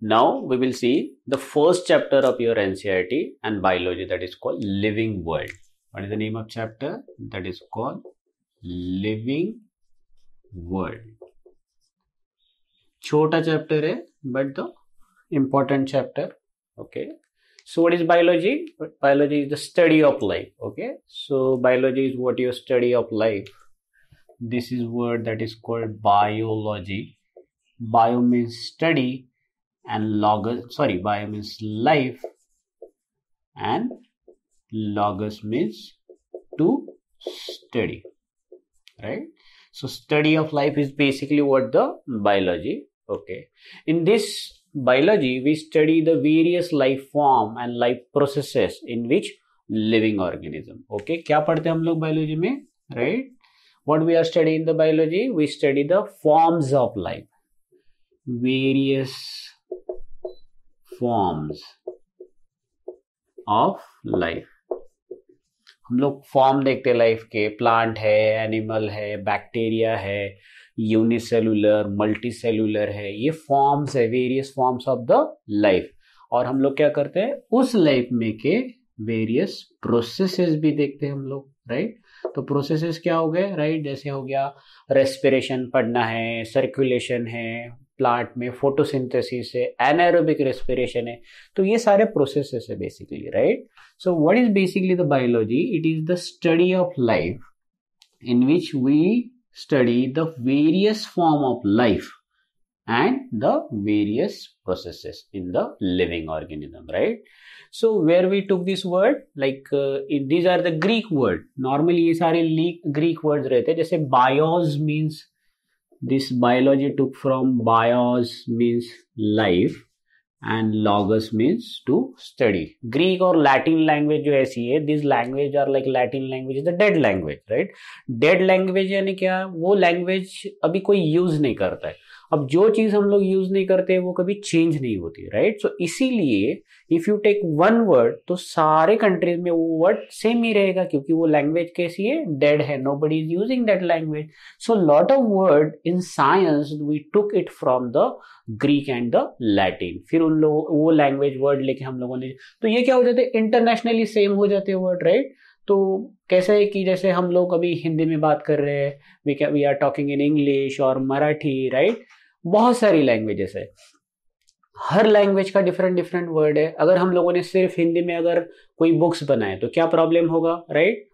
Now we will see the first chapter of your NCERT and biology that is called living world. What is the name of chapter? That is called living world. Chota chapter है but the important chapter. Okay. so what is biology biology is the study of life okay so biology is what your study of life this is word that is called biology bio means study and logos sorry bio means life and logos means to study right so study of life is basically what the biology okay in this biology we study the various life form and life processes in which living organism okay क्या पढ़ते हम लोग biology में right what we are studying in the biology we study the forms of life various forms of life हम लोग form देखते हैं life के प्लांट है एनिमल है बैक्टीरिया है यूनिसेलुलर मल्टीसेलुलर है ये फॉर्म्स है various forms of the life और हम लोग क्या करते हैं उस लाइफ में के वेरियस प्रोसेसेस भी देखते हैं हम लोग राइट तो प्रोसेसेस क्या हो गए राइट जैसे हो गया रेस्पिरेशन पढ़ना है सर्कुलेशन है प्लांट में फोटोसिंथेसिस है एनारोबिक रेस्पिरेशन है तो ये सारे प्रोसेस है basically right so what is basically the biology it is the study of life in which we study the various form of life and the various processes in the living organism right so where we took this word like these are the Greek word normally ये सारे Greek word रहते हैं जैसे bios means this biology took from bios means life and logos means to study Greek और Latin language जो ऐसी है this language are like Latin language is the dead language right dead language यानी क्या वो लैंग्वेज अभी कोई use नहीं करता है अब जो चीज़ हम लोग यूज़ नहीं करते वो कभी चेंज नहीं होती राइट सो इसीलिए if you take one word तो सारे कंट्रीज में वो वर्ड सेम ही रहेगा क्योंकि वो लैंग्वेज कैसी है डेड है nobody is using that language so lot of word in science we took it from the Greek and the Latin फिर उन लोग वो लैंग्वेज वर्ड लेके हम लोगों ने तो ये क्या हो जाते इंटरनेशनली सेम हो जाते वर्ड राइट तो कैसे है कि जैसे हम लोग अभी हिंदी में बात कर रहे हैं we we are talking in English और मराठी राइट बहुत सारी लैंग्वेजेस है हर लैंग्वेज का डिफरेंट डिफरेंट वर्ड है अगर हम लोगों ने सिर्फ हिंदी में अगर कोई बुक्स बनाए तो क्या प्रॉब्लम होगा राइट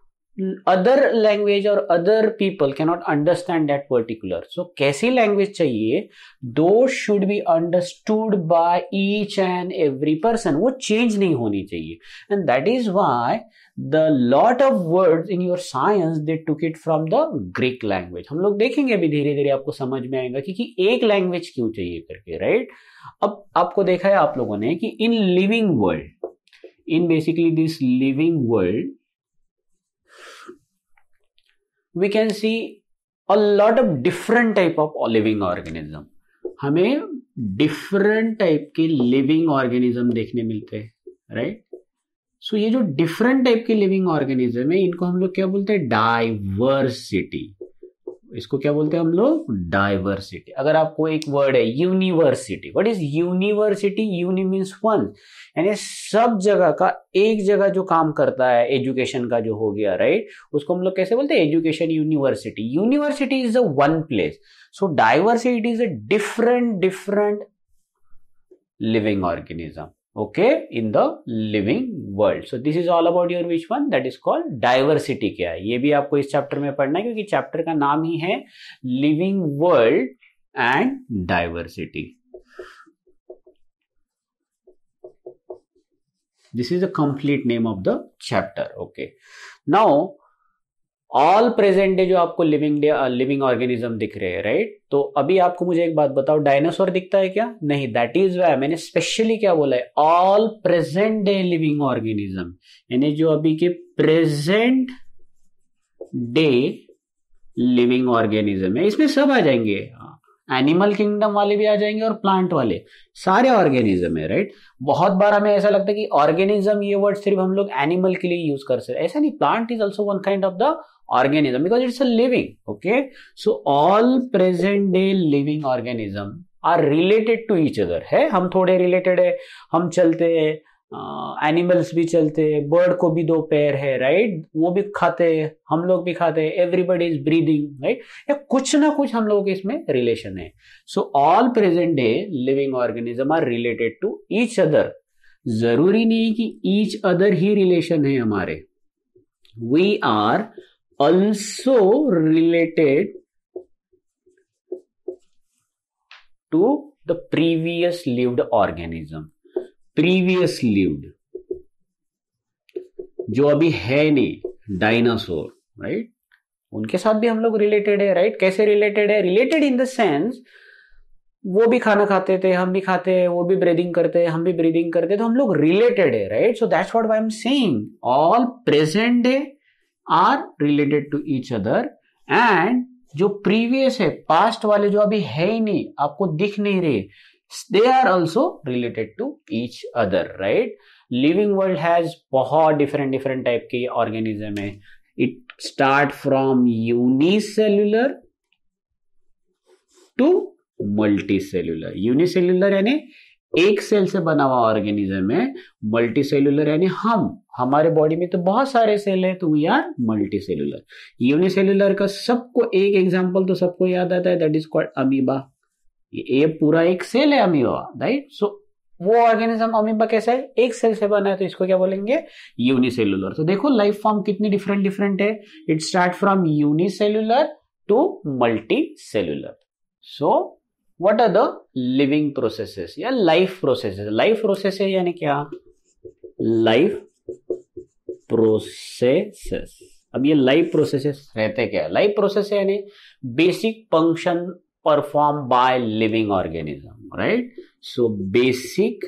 अदर लैंग्वेज और other people can not understand that particular so कैसी लैंग्वेज चाहिए दो should be understood by each and every person वो चेंज नहीं होनी चाहिए and that is why the lot of word in your science they took it from the Greek language हम लोग देखेंगे अभी धीरे धीरे आपको समझ में आएगा क्योंकि कि एक लैंग्वेज क्यों चाहिए करके राइट अब आपको देखा है आप लोगों ने कि in living world in basically this living world we can see a lot of different type of living organism हमें डिफरेंट टाइप के लिविंग ऑर्गेनिज्म देखने मिलते हैं राइट सो ये जो डिफरेंट टाइप के लिविंग ऑर्गेनिज्म है इनको हम लोग क्या बोलते हैं डाइवर्सिटी इसको क्या बोलते हैं हम लोग डाइवर्सिटी अगर आपको एक वर्ड है university what is university uni means one यानी सब जगह का एक जगह जो काम करता है एजुकेशन का जो हो गया राइट उसको हम लोग कैसे बोलते हैं education university university is a one place so diversity is a different different living organism okay in the living world so this is all about your which one that is called diversity क्या है ये भी आपको इस चैप्टर में पढ़ना है क्योंकि चैप्टर का नाम ही है living world and diversity this is the complete name of the chapter okay now all present day जो आपको लिविंग डे लिविंग ऑर्गेनिज्म दिख रहे हैं राइट तो अभी आपको मुझे एक बात बताओ डायनासोर दिखता है क्या नहीं दैट इज वाई मैंने स्पेशली क्या बोला है all present day living organism यानी जो अभी के प्रेजेंट डे लिविंग ऑर्गेनिज्म है इसमें सब आ जाएंगे एनिमल किंगडम वाले भी आ जाएंगे और प्लांट वाले सारे ऑर्गेनिज्म है राइट बहुत बार हमें ऐसा लगता है कि ऑर्गेनिज्म ये वर्ड सिर्फ हम लोग एनिमल के लिए यूज कर सकते ऐसा नहीं plant is also one kind of the organism because it's a living okay so all present day living organism are related to each other है हम थोड़े रिलेटेड है हम चलते हैं एनिमल्स भी चलते हैं बर्ड को भी दो पैर है राइट वो भी खाते हैं हम लोग भी खाते हैं एवरीबडी इज ब्रीदिंग राइट या कुछ ना कुछ हम लोगों के इसमें रिलेशन है so all present day living organism are related to each other जरूरी नहीं कि ईच अदर ही रिलेशन है हमारे we are also related to the previous lived organism previous lived जो अभी है नहीं डायनासोर राइट उनके साथ भी हम लोग रिलेटेड है राइट कैसे रिलेटेड है रिलेटेड इन द सेंस वो भी खाना खाते थे हम भी खाते हैं वो भी ब्रीदिंग करते हैं हम भी ब्रीदिंग करते तो हम लोग रिलेटेड है right so that's what I am saying all present day are related to each other and जो प्रीवियस है पास्ट वाले जो अभी है ही नहीं आपको दिख नहीं रहे they are also related to each other right living world has bahut different different type ke organism hai it start from unicellular to multicellular unicellular yani एक सेल से बना हुआ ऑर्गेनिज्म है मल्टी सेलुलर यानी हम हमारे बॉडी में तो बहुत सारे सेल है तो we are multicellular unicellular का सबको एक एग्जाम्पल तो सबको याद आता है दैट इज कॉल्ड अमीबा ये पूरा एक सेल है अमीबा राइट सो वो ऑर्गेनिज्म अमीबा कैसा है एक सेल से बना है तो इसको क्या बोलेंगे यूनिसेलुलर तो देखो लाइफ फॉर्म कितनी डिफरेंट डिफरेंट है it start from unicellular to multicellular so what are the living processes या लाइफ प्रोसेसेस लाइफ प्रोसेस है यानी क्या लाइफ प्रोसेसेस अब ये लाइफ प्रोसेसेस रहते क्या लाइफ प्रोसेस यानी basic function perform by living organism right so basic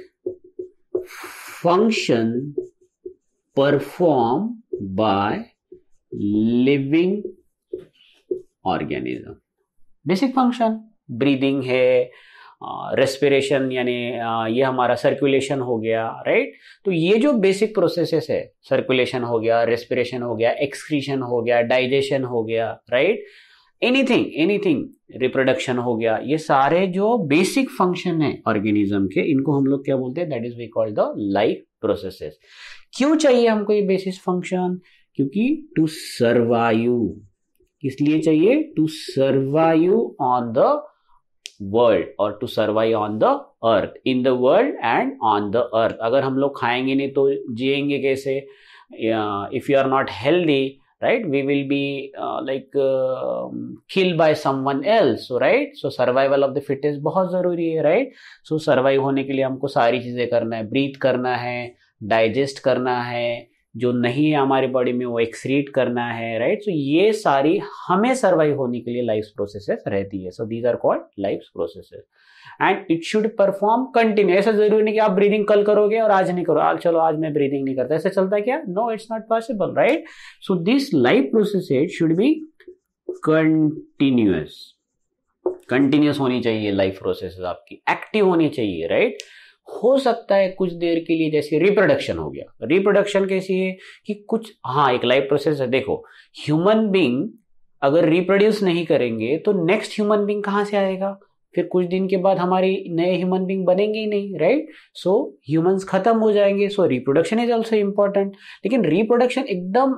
function perform by living organism basic function breathing है रेस्पिरेशन यानी ये हमारा सर्कुलेशन हो गया राइट तो ये जो बेसिक प्रोसेसेस है सर्कुलेशन हो गया रेस्पिरेशन हो गया एक्सक्रीशन हो गया डाइजेशन हो गया राइट एनीथिंग एनीथिंग रिप्रोडक्शन हो गया ये सारे जो बेसिक फंक्शन है ऑर्गेनिज्म के इनको हम लोग क्या बोलते हैं that is we called the life processes क्यों चाहिए हमको ये बेसिस फंक्शन क्योंकि टू सर्वाइव किस लिए चाहिए to survive on the world और to survive on the earth in the world and on the earth अगर हम लोग खाएंगे नहीं तो जिएंगे कैसे if you are not healthy right we will be uh, like uh, killed by someone else right so survival of the fittest बहुत ज़रूरी है right so survive होने के लिए हमको सारी चीज़ें करना है breathe करना है digest करना है जो नहीं है हमारे बॉडी में वो एक्सरीट करना है राइट सो so, ये सारी हमें सर्वाइव होने के लिए लाइफ प्रोसेसेस रहती है so these are called life processes and it should perform continue ऐसा जरूरी नहीं कि आप ब्रीदिंग कल करोगे और आज नहीं करो आज चलो आज मैं ब्रीदिंग नहीं करता ऐसा चलता क्या no it's not possible right so this life processes should be continuous continuous होनी चाहिए लाइफ प्रोसेसेस आपकी एक्टिव होनी चाहिए राइट right? हो सकता है कुछ देर के लिए जैसे रिप्रोडक्शन हो गया रिप्रोडक्शन कैसी है कि कुछ हाँ एक लाइफ प्रोसेस है देखो ह्यूमन बींग अगर रिप्रोड्यूस नहीं करेंगे तो नेक्स्ट ह्यूमन बींग कहाँ से आएगा फिर कुछ दिन के बाद हमारे नए ह्यूमन बींग बनेंगे ही नहीं राइट सो ह्यूमंस खत्म हो जाएंगे so reproduction is also important लेकिन रिप्रोडक्शन एकदम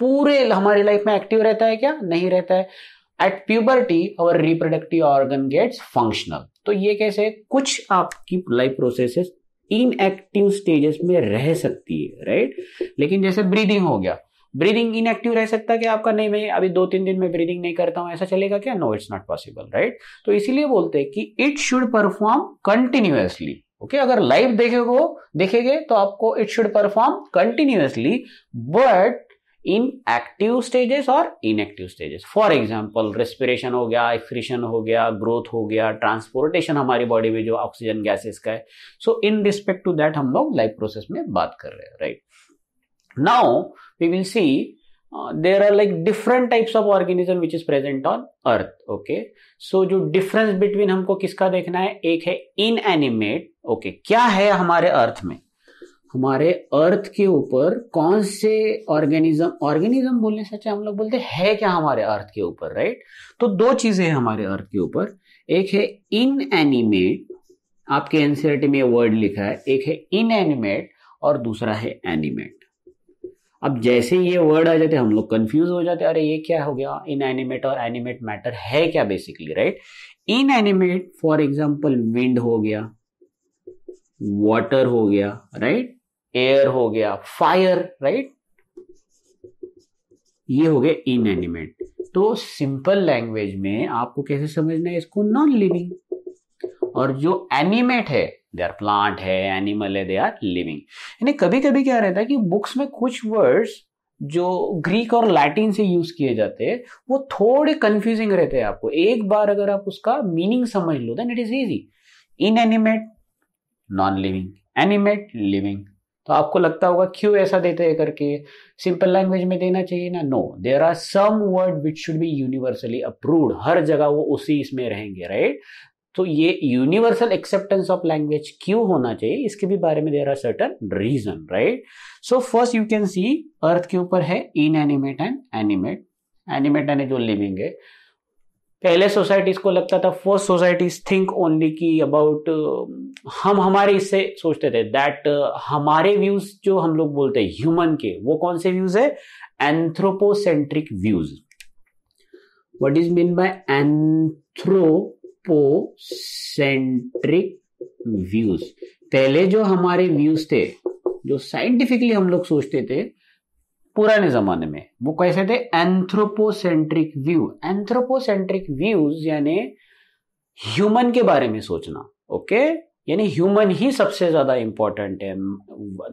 पूरे हमारी लाइफ में एक्टिव रहता है क्या नहीं रहता है at puberty our reproductive organ gets functional तो ये कैसे कुछ आपकी लाइफ प्रोसेसेस एक्टिव स्टेजेस में रह सकती है राइट लेकिन जैसे ब्रीदिंग हो गया ब्रीदिंग इनएक्टिव रह सकता है कि आपका नहीं मैं अभी दो तीन दिन में ब्रीदिंग नहीं करता हूं ऐसा चलेगा क्या no it's not possible right तो इसीलिए बोलते हैं कि it should perform continuously okay अगर लाइव देखेगो देखेंगे तो आपको it should perform continuously but in active stages और inactive stages for example respiration हो गया एक्सक्रीशन हो गया ग्रोथ हो गया ट्रांसपोर्टेशन हमारी बॉडी में जो ऑक्सीजन गैसेस का है so in respect to that हम लोग लाइफ प्रोसेस में बात कर रहे हैं right now we will see there are like different types of organism which is present on earth okay so जो डिफरेंस बिटवीन हमको किसका देखना है एक है इन एनिमेट ओके क्या है हमारे अर्थ में हमारे अर्थ के ऊपर कौन से ऑर्गेनिज्म ऑर्गेनिज्म बोलने से अच्छा हम लोग बोलते है क्या हमारे अर्थ के ऊपर राइट तो दो चीजें हैं हमारे अर्थ के ऊपर एक है इन एनिमेट आपके एनसीआरटी में वर्ड लिखा है एक है इन एनिमेट और दूसरा है एनिमेट अब जैसे ये वर्ड आ जाते हम लोग कंफ्यूज हो जाते अरे ये क्या हो गया इन एनिमेट और एनिमेट मैटर है क्या basically right inanimate for example wind हो गया वाटर हो गया राइट एयर हो गया फायर राइट ये हो गया इनएनिमेट तो सिंपल लैंग्वेज में आपको कैसे समझना है इसको नॉन लिविंग और जो एनिमेट है दे आर प्लांट है एनिमल है दे आर लिविंग यानी कभी कभी क्या रहता है कि बुक्स में कुछ वर्ड्स जो ग्रीक और लैटिन से यूज किए जाते हैं वो थोड़े कंफ्यूजिंग रहते हैं आपको एक बार अगर आप उसका मीनिंग समझ लो then it is easy animate non living animate living तो आपको लगता होगा क्यों ऐसा देते हैं करके सिंपल लैंग्वेज में देना चाहिए ना no there are some word which should be universally approved हर जगह वो उसी इसमें रहेंगे राइट तो ये यूनिवर्सल एक्सेप्टेंस ऑफ लैंग्वेज क्यों होना चाहिए इसके भी बारे में there are certain reason right so first you can see earth के ऊपर है इन एनिमेट एंड एनिमेट एनिमेट यानी जो लिविंग है पहले सोसाइटीज को लगता था फर्स्ट सोसाइटीज थिंक ओनली की अबाउट हम हमारे इससे सोचते थे दैट uh, हमारे व्यूज जो हम लोग बोलते हैं ह्यूमन के वो कौन से व्यूज है anthropocentric views what is mean by anthropocentric views पहले जो हमारे व्यूज थे जो साइंटिफिकली हम लोग सोचते थे पुराने जमाने में वो कैसे थे एंथ्रोपोसेंट्रिक व्यू एंथ्रोपोसेंट्रिक व्यूज यानी ह्यूमन के बारे में सोचना ओके यानी ह्यूमन ही सबसे ज्यादा इंपॉर्टेंट है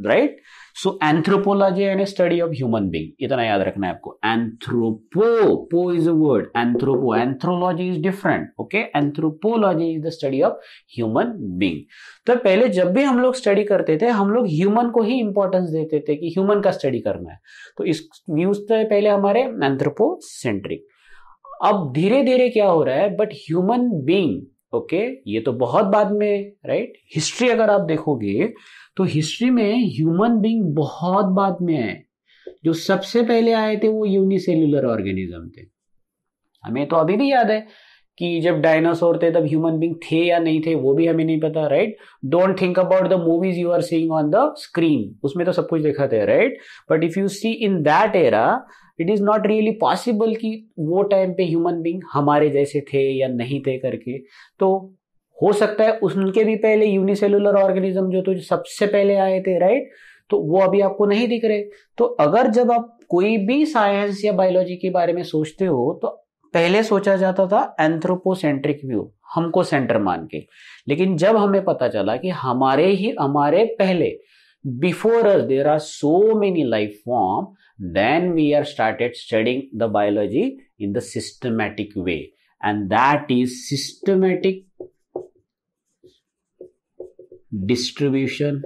राइट सो एंथ्रोपोलॉजी यानी स्टडी ऑफ ह्यूमन बींग इतना याद रखना है आपको anthropo po is a word anthropo anthrology is different okay anthropology is the study of human being तो पहले जब भी हम लोग स्टडी करते थे हम लोग ह्यूमन को ही इंपॉर्टेंस देते थे कि ह्यूमन का स्टडी करना है तो इस न्यूज तो पहले हमारे एंथ्रोपोसेंट्रिक अब धीरे धीरे क्या हो रहा है बट ह्यूमन बींग ओके ये तो बहुत बाद में राइट हिस्ट्री अगर आप देखोगे तो हिस्ट्री में ह्यूमन बींग बहुत बाद में आए जो सबसे पहले आए थे वो यूनिसेल्यूलर ऑर्गेनिज्म थे हमें तो अभी भी याद है कि जब डायनासोर थे तब ह्यूमन बींग थे या नहीं थे वो भी हमें नहीं पता right don't think about the movies you are seeing on the screen उसमें तो सब कुछ देखा था right but if you see in that era it is not really possible कि वो टाइम पे ह्यूमन बींग हमारे जैसे थे या नहीं थे करके तो हो सकता है उनके भी पहले यूनिसेलुलर ऑर्गेनिज्म जो तो सबसे पहले आए थे राइट तो वो अभी आपको नहीं दिख रहे तो अगर जब आप कोई भी साइंस या बायोलॉजी के बारे में सोचते हो तो पहले सोचा जाता था एंथ्रोपोसेंट्रिक व्यू हमको सेंटर मान के लेकिन जब हमें पता चला कि हमारे ही हमारे पहले before us there are so many life form then we are started studying the biology in the systematic way and that is systematic distribution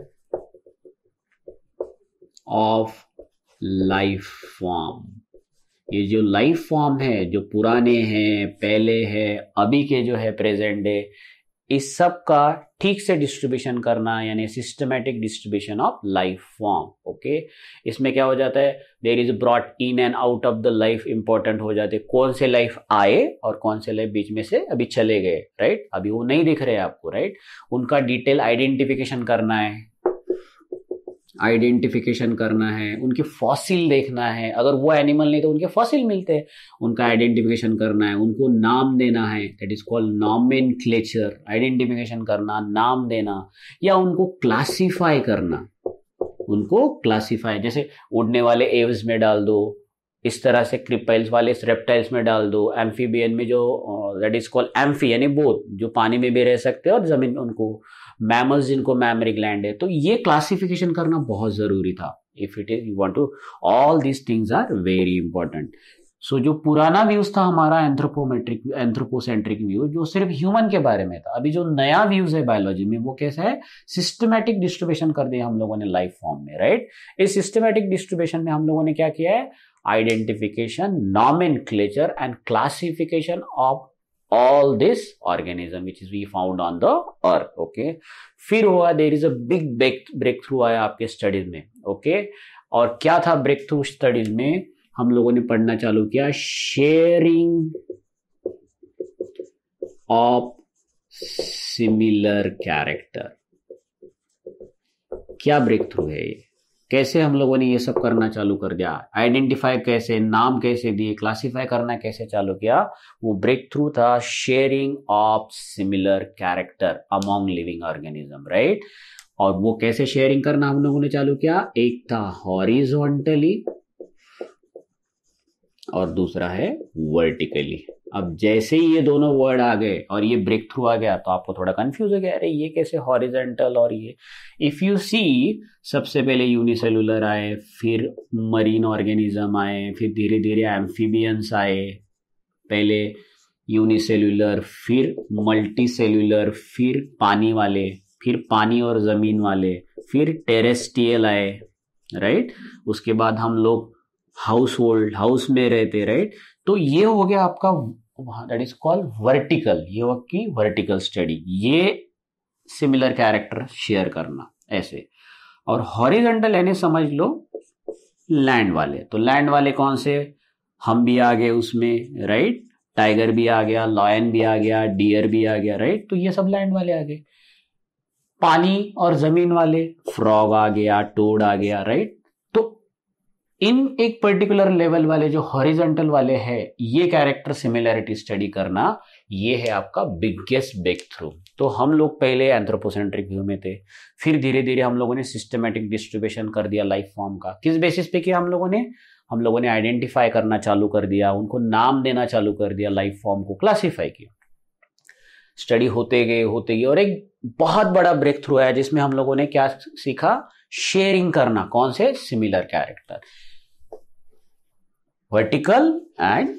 of life form ये जो लाइफ फॉर्म है जो पुराने हैं पहले हैं अभी के जो है प्रेजेंट डे इस सब का ठीक से डिस्ट्रीब्यूशन करना यानी systematic distribution of life form okay इसमें क्या हो जाता है there is brought in and out of the life important हो जाते कौन से लाइफ आए और कौन से लाइफ बीच में से अभी चले गए राइट अभी वो नहीं दिख रहे आपको राइट उनका डिटेल आइडेंटिफिकेशन करना है आइडेंटिफिकेशन करना है उनके फॉसिल देखना है अगर वो एनिमल नहीं तो उनके फॉसिल मिलते हैं उनका आइडेंटिफिकेशन करना है उनको नाम देना है that is called nomenclature identification करना नाम देना या उनको क्लासीफाई करना उनको क्लासीफाई जैसे उड़ने वाले एव्स में डाल दो इस तरह से क्रिपेल्स वाले रेप्टाइल्स में डाल दो एम्फीबियन में जो दैट इज कॉल्ड एम्फी यानी बोध जो पानी में भी रह सकते हैं और ज़मीन उनको मैमल्स जिनको मैमरी ग्लैंड है तो ये क्लासिफिकेशन करना बहुत ज़रूरी था if it is you want to all these things are very important so जो पुराना व्यूज था हमारा एंथ्रोपोमेट्रिक एंथ्रोपोसेंट्रिक व्यू जो सिर्फ ह्यूमन के बारे में था अभी जो नया व्यूज है बायोलॉजी में वो कैसा है सिस्टमेटिक डिस्ट्रीब्यूशन कर दिया हम लोगों ने लाइफ फॉर्म में राइट इस सिस्टमेटिक डिस्ट्रीब्यूशन में हम लोगों ने क्या किया है identification nomen and classification of all this organism which is we found on the earth okay फिर हुआ there is uh break breakthrough आया आपके स्टडीज में ओके okay? और क्या था ब्रेक थ्रू स्टडीज में हम लोगों ने पढ़ना चालू किया शेयरिंग ऑफ सिमिलर कैरेक्टर क्या ब्रेक थ्रू है ये कैसे हम लोगों ने ये सब करना चालू कर दिया आइडेंटिफाई कैसे नाम कैसे दिए क्लासिफाई करना कैसे चालू किया वो ब्रेक थ्रू था sharing of similar character among living organism right और वो कैसे शेयरिंग करना हम लोगों ने चालू किया एक था हॉरिजोंटली और दूसरा है वर्टिकली अब जैसे ही ये दोनों वर्ड आ गए और ये ब्रेक थ्रू आ गया तो आपको थोड़ा कंफ्यूज हो गया अरे ये कैसे हॉरिजेंटल और ये इफ़ यू सी सबसे पहले यूनिसेलुलर आए फिर मरीन ऑर्गेनिज्म आए फिर धीरे धीरे एम्फीबियंस आए पहले यूनिसेलुलर फिर मल्टीसेलुलर फिर पानी वाले फिर पानी और ज़मीन वाले फिर टेरेस्टियल आए राइट उसके बाद हम लोग हाउस होल्ड हाउस में रहते राइट तो ये हो गया आपका दैट इज कॉल्ड वर्टिकल ये हुआ वर्टिकल स्टडी ये सिमिलर कैरेक्टर शेयर करना ऐसे और हॉरिजेंटल यानी समझ लो लैंड वाले तो लैंड वाले कौन से हम भी आ गए उसमें राइट टाइगर भी आ गया लॉयन भी आ गया डियर भी आ गया राइट तो ये सब लैंड वाले आ गए पानी और जमीन वाले फ्रॉग आ गया टोड आ गया राइट इन एक पर्टिकुलर लेवल वाले जो हॉरिजेंटल वाले है ये कैरेक्टर सिमिलैरिटी स्टडी करना ये है आपका बिगेस्ट ब्रेक थ्रू तो हम लोग पहले एंथ्रोपोसेंट्रिक व्यू में थे फिर धीरे धीरे हम लोगों ने सिस्टमेटिक डिस्ट्रीब्यूशन कर दिया लाइफ फॉर्म का किस बेसिस पे किया हम लोगों ने हम लोगों ने आइडेंटिफाई करना चालू कर दिया उनको नाम देना चालू कर दिया लाइफ फॉर्म को क्लासीफाई किया स्टडी होते गए होते गए और एक बहुत बड़ा ब्रेक थ्रू आया जिसमें हम लोगों ने क्या सीखा शेयरिंग करना कौन से similar character vertical and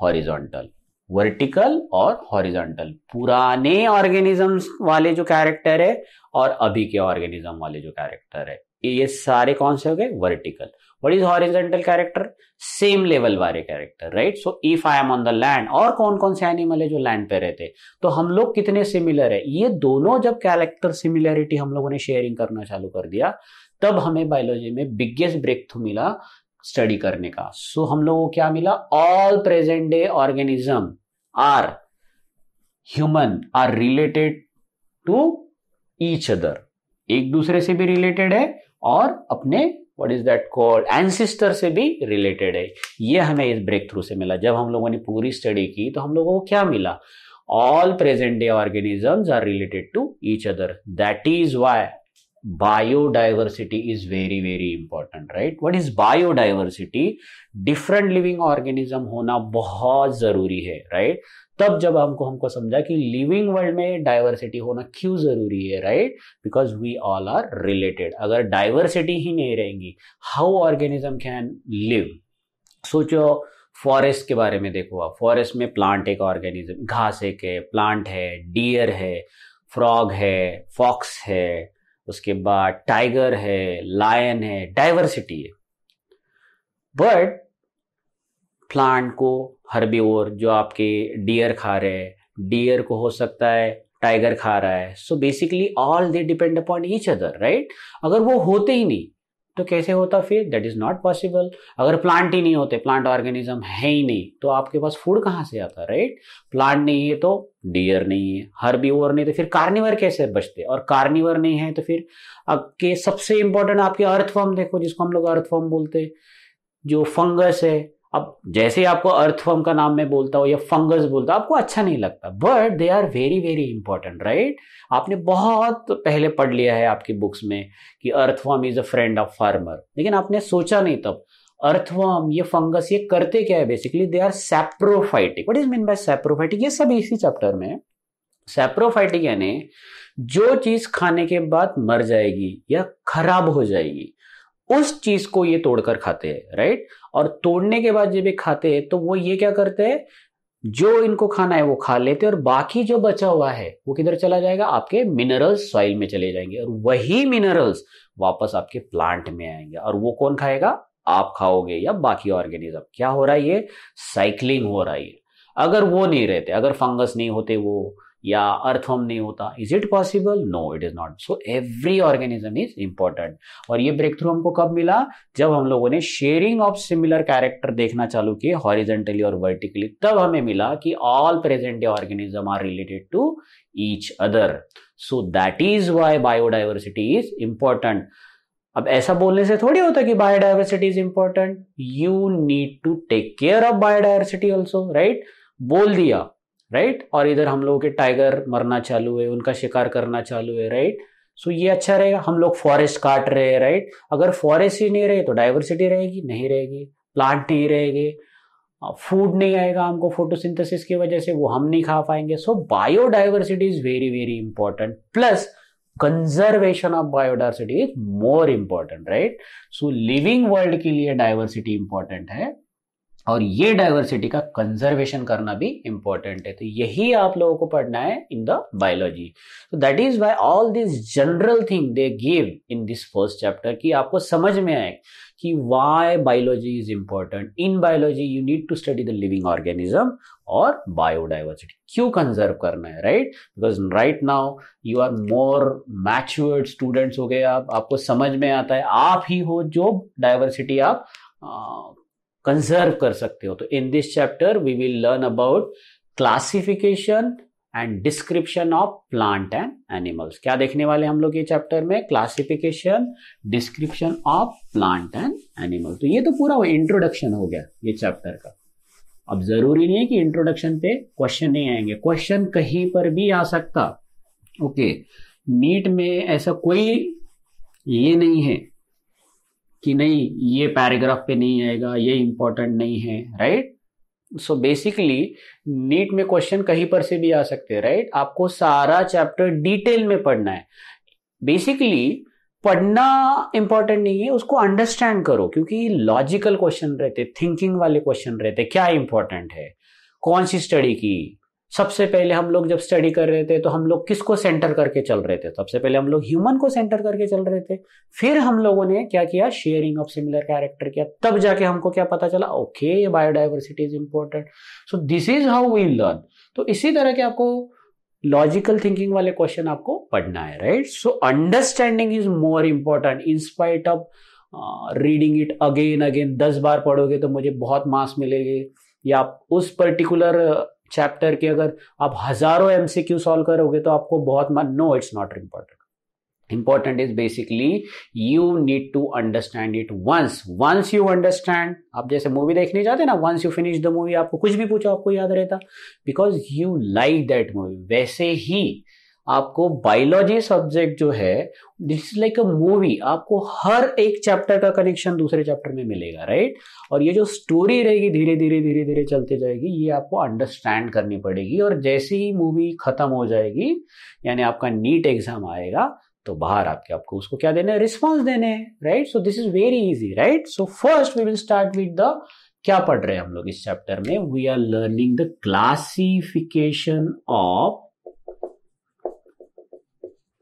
horizontal vertical और हॉरिजॉन्टल पुराने ऑर्गेनिज्म वाले जो कैरेक्टर है और अभी के ऑर्गेनिज्म वाले जो कैरेक्टर है ये सारे कौन से हो गए vertical what is horizontal character same level वाले character right so if I am on the land और कौन कौन से एनिमल है जो लैंड पे रहते तो हम लोग कितने सिमिलर है ये दोनों जब कैरेक्टर सिमिलरिटी हम लोगों ने शेयरिंग करना चालू कर दिया तब हमें बायोलॉजी में बिगेस्ट ब्रेक थ्रू मिला स्टडी करने का सो so, हम लोगों को क्या मिला all present day organism are human are related to each other एक दूसरे से भी रिलेटेड है और अपने what is that called ancestor से भी रिलेटेड है ये हमें इस ब्रेक थ्रू से मिला जब हम लोगों ने पूरी स्टडी की तो हम लोगों को क्या मिला all present day organisms are related to each other that is why biodiversity is very very important right what is biodiversity different living organism होना बहुत ज़रूरी है right तब जब हमको हमको समझा कि लिविंग वर्ल्ड में डाइवर्सिटी होना क्यों ज़रूरी है right because we all are related अगर डाइवर्सिटी ही नहीं रहेंगी हाउ ऑर्गेनिज्म कैन लिव सोचो फॉरेस्ट के बारे में देखो आप फॉरेस्ट में प्लांट एक ऑर्गेनिज्म घास एक है प्लांट है डियर है फ्रॉग है फॉक्स है उसके बाद टाइगर है लायन है डाइवर्सिटी है बट प्लांट को हर्बी और जो आपके डियर खा रहे हैं डियर को हो सकता है टाइगर खा रहा है so basically all they depend upon each other right अगर वो होते ही नहीं तो कैसे होता फिर दैट इज़ नॉट पॉसिबल अगर प्लांट ही नहीं होते प्लांट ऑर्गेनिज्म है ही नहीं तो आपके पास फूड कहाँ से आता राइट प्लांट नहीं है तो डियर नहीं है ओर नहीं तो फिर कार्निवर कैसे बचते और कार्निवर नहीं है तो फिर आपके सबसे इंपॉर्टेंट आपके अर्थफॉर्म देखो जिसको हम लोग अर्थफॉर्म बोलते हैं जो फंगस है अब जैसे आपको अर्थवर्म का नाम मैं बोलता हूँ या फंगस बोलता हूँ आपको अच्छा नहीं लगता but they are very very important right आपने बहुत पहले पढ़ लिया है आपकी बुक्स में कि earthworm is a friend of farmer लेकिन आपने सोचा नहीं तब अर्थवर्म ये फंगस ये करते क्या है basically they are saprophytic what is mean by saprophytic ये सब इसी चैप्टर में है सेप्रोफाइटिक यानी जो चीज खाने के बाद मर जाएगी या खराब हो जाएगी उस चीज को ये तोड़कर खाते हैं राइट और तोड़ने के बाद जब ये खाते हैं तो वो ये क्या करते हैं जो इनको खाना है वो खा लेते हैं और बाकी जो बचा हुआ है वो किधर चला जाएगा आपके मिनरल्स सॉइल में चले जाएंगे और वही मिनरल्स वापस आपके प्लांट में आएंगे और वो कौन खाएगा आप खाओगे या बाकी ऑर्गेनिज्म क्या हो रहा है ये साइकिलिंग हो रहा है अगर वो नहीं रहते अगर फंगस नहीं होते वो या अर्थ होम नहीं होता is it possible no it is not so every organism is important और ये ब्रेक थ्रू हमको कब मिला जब हम लोगों ने शेयरिंग ऑफ सिमिलर कैरेक्टर देखना चालू किए हॉरिजेंटली और वर्टिकली तब हमें मिला कि all present day organism are related to each other so that is why biodiversity is important अब ऐसा बोलने से थोड़ी होता कि biodiversity is important you need to take care of biodiversity also right बोल दिया राइट और इधर हम लोगों के टाइगर मरना चालू है उनका शिकार करना चालू है राइट सो ये अच्छा रहेगा हम लोग फॉरेस्ट काट रहे हैं राइट अगर फॉरेस्ट ही नहीं रहे तो डाइवर्सिटी रहेगी नहीं रहेगी प्लांट नहीं रहेगी फूड नहीं आएगा हमको फोटोसिंथेसिस की वजह से वो हम नहीं खा पाएंगे so biodiversity is very very important plus conservation of biodiversity is more important right so living world के लिए डाइवर्सिटी इंपॉर्टेंट है और ये डाइवर्सिटी का कंजर्वेशन करना भी इंपॉर्टेंट है तो यही आप लोगों को पढ़ना है इन द बायोलॉजी तो that is why all this general thing they give in this first chapter कि आपको समझ में आए कि why biology is important in biology you need to study the living organism और बायोडाइवर्सिटी क्यों कंजर्व करना है right because right now you are more matured students हो गए आप आपको समझ में आता है आप ही हो जो डाइवर्सिटी आप कंजर्व कर सकते हो तो in this chapter we will learn about classification and description of plant and animals क्या देखने वाले हम लोग ये चैप्टर में classification description of plant and animal तो ये तो पूरा इंट्रोडक्शन हो गया ये चैप्टर का अब जरूरी नहीं है कि इंट्रोडक्शन पे क्वेश्चन नहीं आएंगे क्वेश्चन कहीं पर भी आ सकता ओके okay. नीट में ऐसा कोई ये नहीं है कि नहीं ये पैराग्राफ पे नहीं आएगा ये इंपॉर्टेंट नहीं है राइट सो बेसिकली नीट में क्वेश्चन कहीं पर से भी आ सकते हैं राइट आपको सारा चैप्टर डिटेल में पढ़ना है बेसिकली पढ़ना इंपॉर्टेंट नहीं है उसको अंडरस्टैंड करो क्योंकि लॉजिकल क्वेश्चन रहते थिंकिंग वाले क्वेश्चन रहते क्या इंपॉर्टेंट है कौन सी स्टडी की सबसे पहले हम लोग जब स्टडी कर रहे थे तो हम लोग किसको सेंटर करके चल रहे थे सबसे पहले हम लोग ह्यूमन को सेंटर करके चल रहे थे फिर हम लोगों ने क्या किया शेयरिंग ऑफ सिमिलर कैरेक्टर किया तब जाके हमको क्या पता चला okay biodiversity is important so this is how we learn तो इसी तरह के आपको लॉजिकल थिंकिंग वाले क्वेश्चन आपको पढ़ना है right so understanding is more important in spite of reading it again again दस बार पढ़ोगे तो मुझे बहुत मार्क्स मिलेंगे या आप उस पर्टिकुलर चैप्टर के अगर आप हजारों एम सी क्यू सॉल्व करोगे तो आपको बहुत मन no it's not important important is basically you need to understand it once once you understand आप जैसे मूवी देखने जाते ना once you finish the movie आपको कुछ भी पूछो आपको याद रहता because you like that movie वैसे ही आपको बायोलॉजी सब्जेक्ट जो है this is like a movie आपको हर एक चैप्टर का कनेक्शन दूसरे चैप्टर में मिलेगा राइट और ये जो स्टोरी रहेगी धीरे धीरे धीरे धीरे चलते जाएगी ये आपको अंडरस्टैंड करनी पड़ेगी और जैसे ही मूवी खत्म हो जाएगी यानी आपका नीट एग्जाम आएगा तो बाहर आपके आपको उसको क्या देना है रिस्पॉन्स देने हैं right so this is very easy right so first we will start with the क्या पढ़ रहे हैं हम लोग इस चैप्टर में we are learning the classification of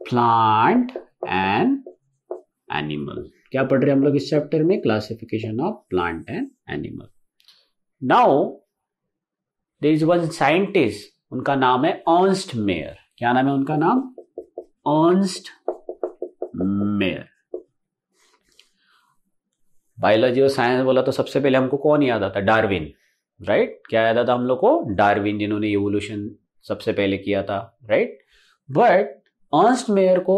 plant and animal क्या पढ़ रहे हैं हम लोग इस चैप्टर में classification of plant and animal now is one scientist उनका नाम है ऑन्स्ट मेयर क्या नाम है उनका नाम ऑन्स्ट मेयर बायोलॉजी और साइंस बोला तो सबसे पहले हमको कौन याद आता डार्विन राइट right? क्या याद आता हम लोग को डार्विन जिन्होंने इवोल्यूशन सबसे पहले किया था राइट बट अर्स्ट मेयर को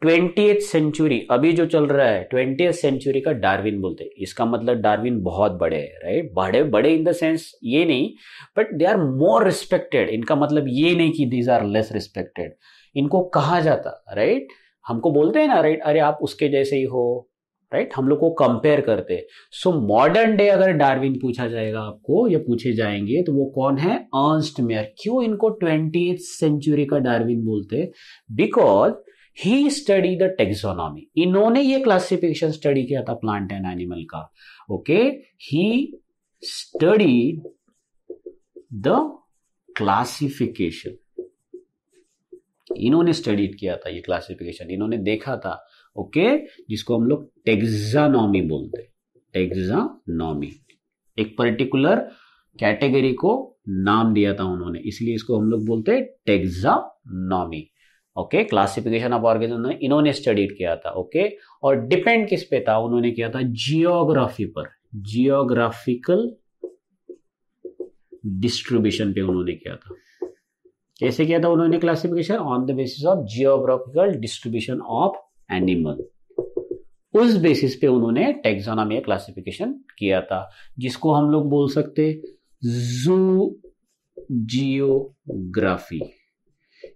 ट्वेंटी सेंचुरी अभी जो चल रहा है ट्वेंटी सेंचुरी का डार्विन बोलते हैं इसका मतलब डार्विन बहुत बड़े हैं राइट बड़े बड़े इन द सेंस ये नहीं but they are more respected इनका मतलब ये नहीं कि दीज आर लेस रिस्पेक्टेड इनको कहा जाता राइट हमको बोलते हैं ना राइट अरे आप उसके जैसे ही हो राइट हम लोग को कंपेयर करते सो मॉडर्न डे अगर डार्विन पूछा जाएगा आपको या पूछे जाएंगे तो वो कौन है अर्नस्ट मेयर क्यों इनको ट्वेंटी सेंचुरी का डार्विन बोलते because he study the taxonomy इन्होंने ये क्लासिफिकेशन स्टडी किया था प्लांट एंड एनिमल का okay he study the classification इन्होंने स्टडी किया था ये क्लासिफिकेशन इन्होंने देखा था ओके जिसको हम लोग टेक्सानॉमी बोलते हैं टेक्सानॉमी एक पर्टिकुलर कैटेगरी को नाम दिया था उन्होंने इसलिए इसको हम लोग बोलते हैं taxonomy okay classification of organism इन्होंने स्टडी किया था ओके okay? और डिपेंड किस पे था उन्होंने किया था जियोग्राफी पर जियोग्राफिकल डिस्ट्रीब्यूशन पे उन्होंने किया था कैसे किया था उन्होंने classification on the basis of geographical distribution of animal उस बेसिस पे उन्होंने टेक्सोनामी क्लासिफिकेशन किया था जिसको हम लोग बोल सकते जू जियोग्राफी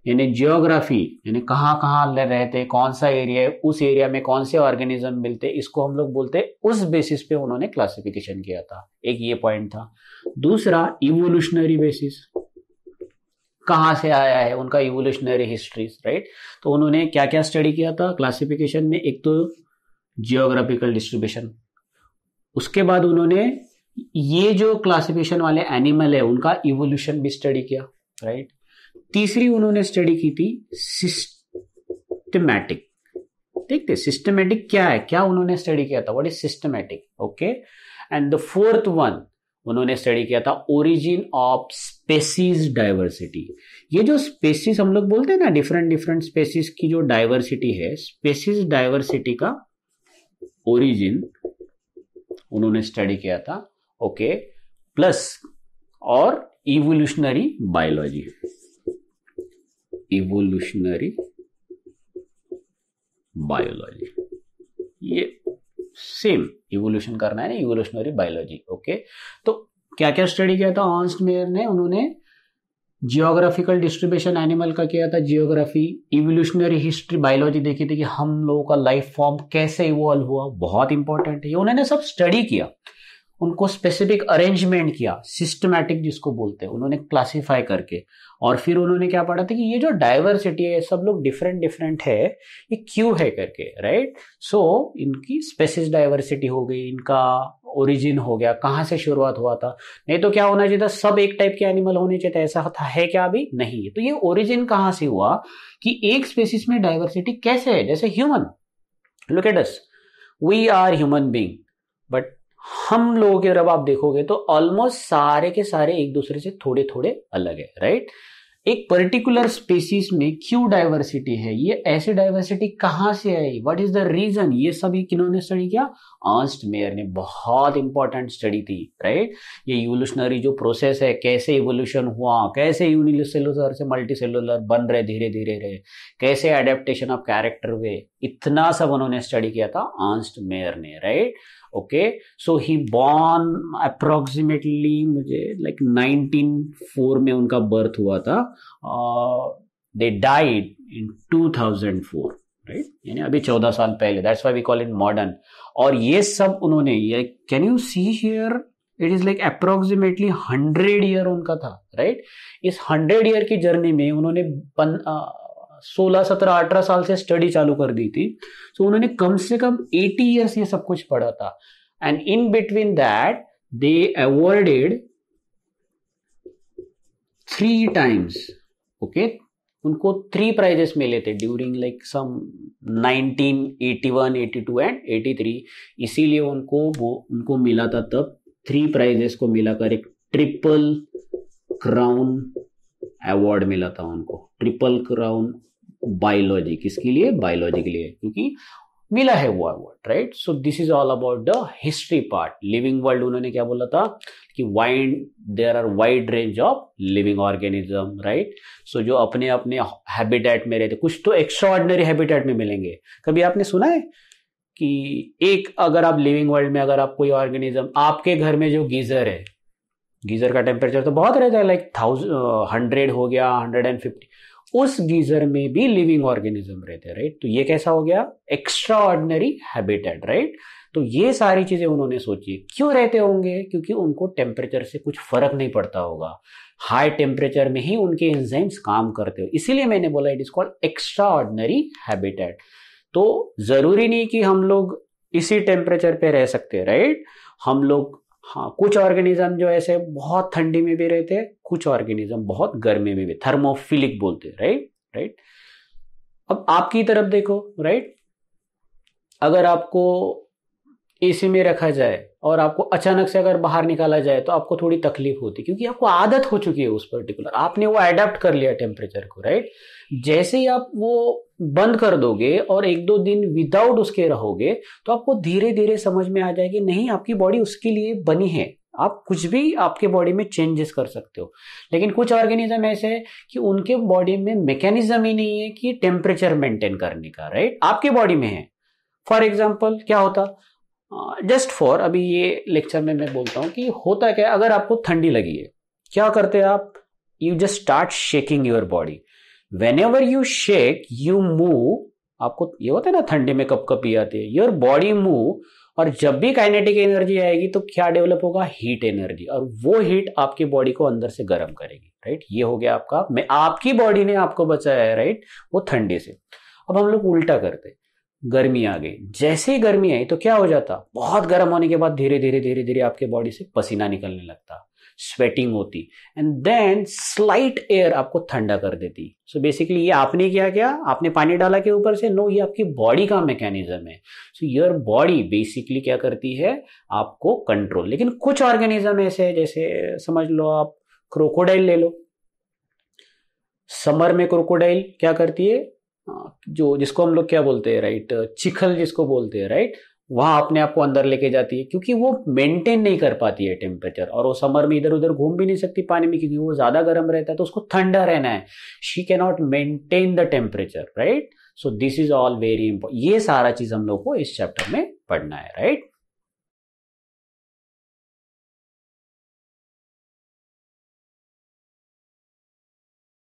यानी जियोग्राफी यानी कहाँ कहाँ रहते कौन सा एरिया है उस एरिया में कौन से ऑर्गेनिज्म मिलते इसको हम लोग बोलते उस बेसिस पे उन्होंने क्लासिफिकेशन किया था एक ये पॉइंट था दूसरा इवोल्यूशनरी बेसिस कहाँ से आया है उनका इवोल्यूशनरी हिस्ट्रीज राइट तो उन्होंने क्या क्या स्टडी किया था क्लासिफिकेशन में एक तो जियोग्राफिकल डिस्ट्रीब्यूशन उसके बाद उन्होंने ये जो क्लासिफिकेशन वाले एनिमल है उनका इवोल्यूशन भी स्टडी किया राइट तीसरी उन्होंने स्टडी की थी सिस्टमैटिक ठीक थे सिस्टमैटिक क्या है क्या उन्होंने स्टडी किया था what is systematic okay and the fourth one उन्होंने स्टडी किया था ओरिजिन ऑफ स्पेसीज डाइवर्सिटी ये जो स्पेसीज हम लोग बोलते हैं ना डिफरेंट डिफरेंट स्पेसीज की जो डाइवर्सिटी है स्पेसीज डाइवर्सिटी का ओरिजिन उन्होंने स्टडी किया था ओके प्लस और इवोल्यूशनरी बायोलॉजी इवोल्यूशनरी बायोलॉजी ये सेम इवोल्यूशन करना है ना इवोल्यूशनरी बायोलॉजी ओके तो क्या क्या स्टडी किया था ऑन्स्ट मेयर ने उन्होंने जियोग्राफिकल डिस्ट्रीब्यूशन एनिमल का किया था जियोग्राफी इवोल्यूशनरी हिस्ट्री बायोलॉजी देखी थी कि हम लोगों का लाइफ फॉर्म कैसे इवॉल्व हुआ बहुत इंपॉर्टेंट है ये उन्होंने सब स्टडी किया उनको स्पेसिफिक अरेंजमेंट किया सिस्टमैटिक जिसको बोलते हैं उन्होंने क्लासिफाई करके और फिर उन्होंने क्या पढ़ा था कि ये जो डाइवर्सिटी है सब लोग डिफरेंट डिफरेंट है ये क्यों है करके राइट सो so, इनकी स्पेसिस डाइवर्सिटी हो गई इनका ओरिजिन हो गया कहाँ से शुरुआत हुआ था नहीं तो क्या होना चाहिए था सब एक टाइप के एनिमल होने चाहिए ऐसा था है क्या अभी नहीं तो ये ओरिजिन कहाँ से हुआ कि एक स्पेसिस में डाइवर्सिटी कैसे है जैसे human look at us we are human being but हम लोगों के अगर आप देखोगे तो ऑलमोस्ट सारे के सारे एक दूसरे से थोड़े थोड़े अलग है राइट एक पर्टिकुलर स्पेसीज में क्यों डाइवर्सिटी है ये ऐसी डाइवर्सिटी कहां से आई व्हाट इज द रीजन ये सब किन्होंने स्टडी किया आंस्ट मेयर ने बहुत इंपॉर्टेंट स्टडी थी राइट ये इवोल्यूशनरी जो प्रोसेस है कैसे इवोल्यूशन हुआ कैसे यूनिसेलुलर से मल्टी सेलुलर बन रहे धीरे धीरे रहे कैसे अडेप्टेशन ऑफ कैरेक्टर हुए इतना सब उन्होंने स्टडी किया था आंस्ट मेयर ने right okay so he born approximately मुझे लाइक नाइनटीन फोर में उनका बर्थ हुआ था they died in two thousand four right यानी अभी चौदह साल पहले that's why we call in modern और ये सब उन्होंने ये can you see here it is like approximately hundred year उनका था राइट right? इस हंड्रेड ईयर की जर्नी में उन्होंने पन, आ, uh, सोलह सत्रह अठारह साल से स्टडी चालू कर दी थी सो so, उन्होंने कम से कम एटी ईयर्स ये सब कुछ पढ़ा था and in between that they awarded three times okay उनको थ्री प्राइजेस मिले थे ड्यूरिंग लाइक सम 1981, 82 एंड 83 इसीलिए उनको वो उनको मिला था तब थ्री प्राइजेस को मिलाकर एक ट्रिपल क्राउन अवार्ड मिला था उनको ट्रिपल क्राउन बायोलॉजी किसके लिए बायोलॉजी के लिए क्योंकि मिला है वो word right so this is all about the history part living world उन्होंने क्या बोला था कि wide there are wide range of living organism right so जो अपने अपने हैबिटेट में रहते कुछ तो एक्स्ट्रा ऑर्डनरी हैबिटेट में मिलेंगे कभी आपने सुना है कि एक अगर आप लिविंग वर्ल्ड में अगर आप कोई ऑर्गेनिज्म आपके घर में जो गीजर है गीजर का टेम्परेचर तो बहुत रहता है लाइक थाउजेंड हंड्रेड हो गया हंड्रेड एंड फिफ्टी उस गीजर में भी लिविंग ऑर्गेनिज्म रहते राइट तो ये कैसा हो गया एक्स्ट्रा ऑर्डनरी हैबिटेट राइट तो ये सारी चीज़ें उन्होंने सोची क्यों रहते होंगे क्योंकि उनको टेम्परेचर से कुछ फर्क नहीं पड़ता होगा हाई टेम्परेचर में ही उनके एंजाइम्स काम करते हो इसीलिए मैंने बोला it is called extraordinary habitat तो ज़रूरी नहीं कि हम लोग इसी टेम्परेचर पे रह सकते राइट हम लोग हाँ कुछ ऑर्गेनिज्म जो ऐसे बहुत ठंडी में भी रहते हैं कुछ ऑर्गेनिज्म बहुत गर्मी में भी थर्मोफिलिक बोलते हैं राइट राइट अब आपकी तरफ देखो राइट अगर आपको एसी में रखा जाए और आपको अचानक से अगर बाहर निकाला जाए तो आपको थोड़ी तकलीफ होती क्योंकि आपको आदत हो चुकी है उस पर्टिकुलर आपने वो एडेप्ट कर लिया टेम्परेचर को राइट जैसे ही आप वो बंद कर दोगे और एक दो दिन विदाउट उसके रहोगे तो आपको धीरे धीरे समझ में आ जाएगी नहीं आपकी बॉडी उसके लिए बनी है आप कुछ भी आपके बॉडी में चेंजेस कर सकते हो लेकिन कुछ ऑर्गेनिज्म ऐसे है कि उनके बॉडी में मैकेनिज्म ही नहीं है कि टेम्परेचर मेंटेन करने का राइट आपके बॉडी में है फॉर एग्जाम्पल क्या होता जस्ट हाँ, फॉर अभी ये लेक्चर में मैं बोलता हूँ कि होता क्या है अगर आपको ठंडी लगी है क्या करते हैं आप you just start shaking your body whenever you shake you move आपको ये होता है ना ठंडी में कप ही आती है योर बॉडी मूव और जब भी काइनेटिक एनर्जी आएगी तो क्या डेवलप होगा हीट एनर्जी और वो हीट आपकी बॉडी को अंदर से गर्म करेगी राइट ये हो गया आपका मैं आपकी बॉडी ने आपको बचाया है राइट वो ठंडी से अब हम लोग उल्टा करते हैं गर्मी आ गई जैसे ही गर्मी आई तो क्या हो जाता बहुत गर्म होने के बाद धीरे धीरे धीरे धीरे आपके बॉडी से पसीना निकलने लगता स्वेटिंग होती एंड देन स्लाइट एयर आपको ठंडा कर देती सो so बेसिकली ये आपने क्या किया आपने पानी डाला के ऊपर से नो ये आपकी बॉडी का मैकेनिज्म है सो योर बॉडी बेसिकली क्या करती है आपको कंट्रोल लेकिन कुछ ऑर्गेनिज्म ऐसे है जैसे समझ लो आप क्रोकोडाइल ले लो समर में क्रोकोडाइल क्या करती है हाँ, जो जिसको हम लोग क्या बोलते हैं राइट चिखल जिसको बोलते हैं राइट वहाँ अपने आप को अंदर लेके जाती है क्योंकि वो मेंटेन नहीं कर पाती है टेम्परेचर और वो समर में इधर उधर घूम भी नहीं सकती पानी में क्योंकि वो ज़्यादा गर्म रहता है तो उसको ठंडा रहना है she cannot maintain the temperature right so this is all very important ये सारा चीज़ हम लोग को इस चैप्टर में पढ़ना है राइट right?